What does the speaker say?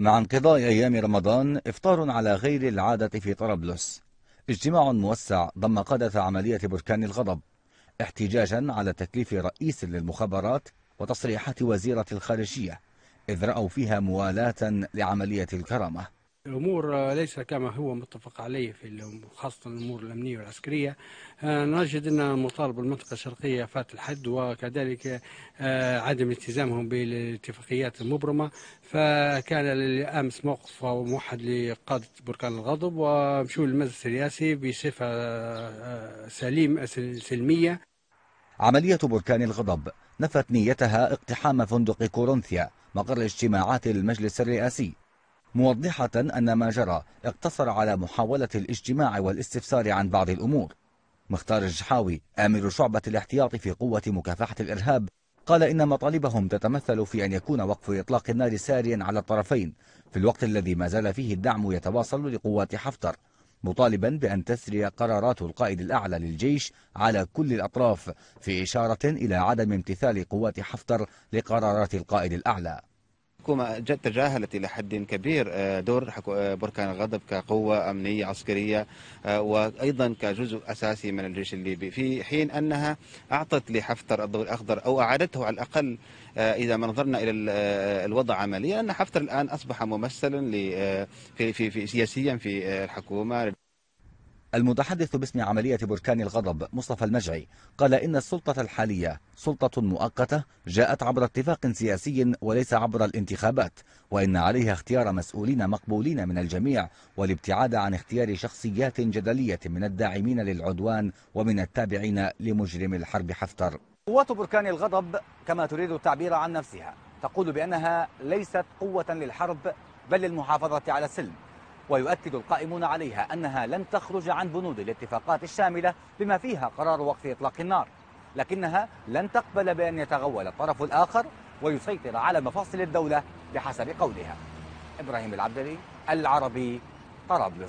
مع انقضاء أيام رمضان إفطار على غير العادة في طرابلس اجتماع موسع ضم قادة عملية بركان الغضب احتجاجا على تكليف رئيس للمخابرات وتصريحات وزيرة الخارجية إذ رأوا فيها موالاة لعملية الكرامة الأمور آه، ليس كما هو متفق عليه في خاصة الأمور الأمنية والعسكرية آه، نجد أن مطالب المنطقة الشرقية فات الحد وكذلك آه، عدم التزامهم بالاتفاقيات المبرمة فكان أمس موقف موحد لقادة بركان الغضب ومشوا للمجلس الرئاسي بصفة سليم سلمية عملية بركان الغضب نفت نيتها اقتحام فندق كورنثيا مقر اجتماعات المجلس الرئاسي موضحة أن ما جرى اقتصر على محاولة الاجتماع والاستفسار عن بعض الأمور مختار الجحاوي آمر شعبة الاحتياط في قوة مكافحة الإرهاب قال إن مطالبهم تتمثل في أن يكون وقف إطلاق النار ساريا على الطرفين في الوقت الذي ما زال فيه الدعم يتواصل لقوات حفتر مطالبا بأن تسري قرارات القائد الأعلى للجيش على كل الأطراف في إشارة إلى عدم امتثال قوات حفتر لقرارات القائد الأعلى الحكومة تجاهلت إلى حد كبير آه، دور آه، بركان الغضب كقوة أمنية عسكرية آه، وأيضا كجزء أساسي من الجيش الليبي في حين أنها أعطت لحفتر الضوء الأخضر أو أعادته على الأقل إذا ما نظرنا إلى الوضع عمليا أن حفتر الآن أصبح ممثلا في في سياسيا في الحكومة المتحدث باسم عملية بركان الغضب مصطفى المجعي قال إن السلطة الحالية سلطة مؤقتة جاءت عبر اتفاق سياسي وليس عبر الانتخابات وإن عليها اختيار مسؤولين مقبولين من الجميع والابتعاد عن اختيار شخصيات جدلية من الداعمين للعدوان ومن التابعين لمجرم الحرب حفتر قوات بركان الغضب كما تريد التعبير عن نفسها تقول بأنها ليست قوة للحرب بل للمحافظة على السلم ويؤكد القائمون عليها أنها لن تخرج عن بنود الاتفاقات الشاملة بما فيها قرار وقف إطلاق النار لكنها لن تقبل بأن يتغول الطرف الآخر ويسيطر على مفاصل الدولة بحسب قولها إبراهيم العبدلي العربي طرابلس